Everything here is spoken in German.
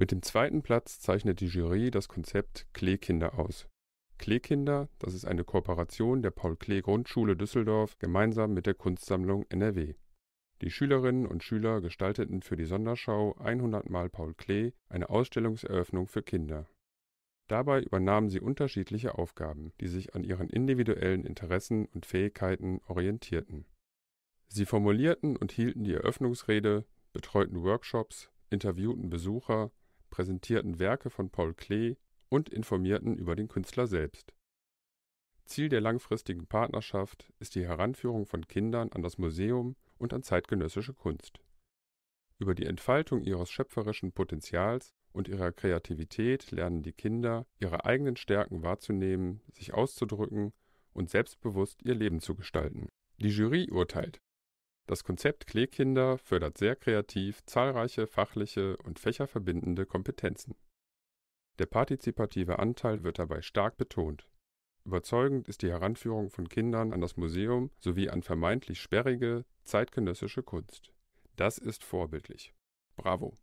Mit dem zweiten Platz zeichnet die Jury das Konzept Klee-Kinder aus. Klee-Kinder, das ist eine Kooperation der Paul-Klee-Grundschule Düsseldorf gemeinsam mit der Kunstsammlung NRW. Die Schülerinnen und Schüler gestalteten für die Sonderschau 100 mal Paul Klee eine Ausstellungseröffnung für Kinder. Dabei übernahmen sie unterschiedliche Aufgaben, die sich an ihren individuellen Interessen und Fähigkeiten orientierten. Sie formulierten und hielten die Eröffnungsrede, betreuten Workshops, interviewten Besucher präsentierten Werke von Paul Klee und informierten über den Künstler selbst. Ziel der langfristigen Partnerschaft ist die Heranführung von Kindern an das Museum und an zeitgenössische Kunst. Über die Entfaltung ihres schöpferischen Potenzials und ihrer Kreativität lernen die Kinder, ihre eigenen Stärken wahrzunehmen, sich auszudrücken und selbstbewusst ihr Leben zu gestalten. Die Jury urteilt das Konzept Kleekinder fördert sehr kreativ zahlreiche fachliche und fächerverbindende Kompetenzen. Der partizipative Anteil wird dabei stark betont. Überzeugend ist die Heranführung von Kindern an das Museum sowie an vermeintlich sperrige zeitgenössische Kunst. Das ist vorbildlich. Bravo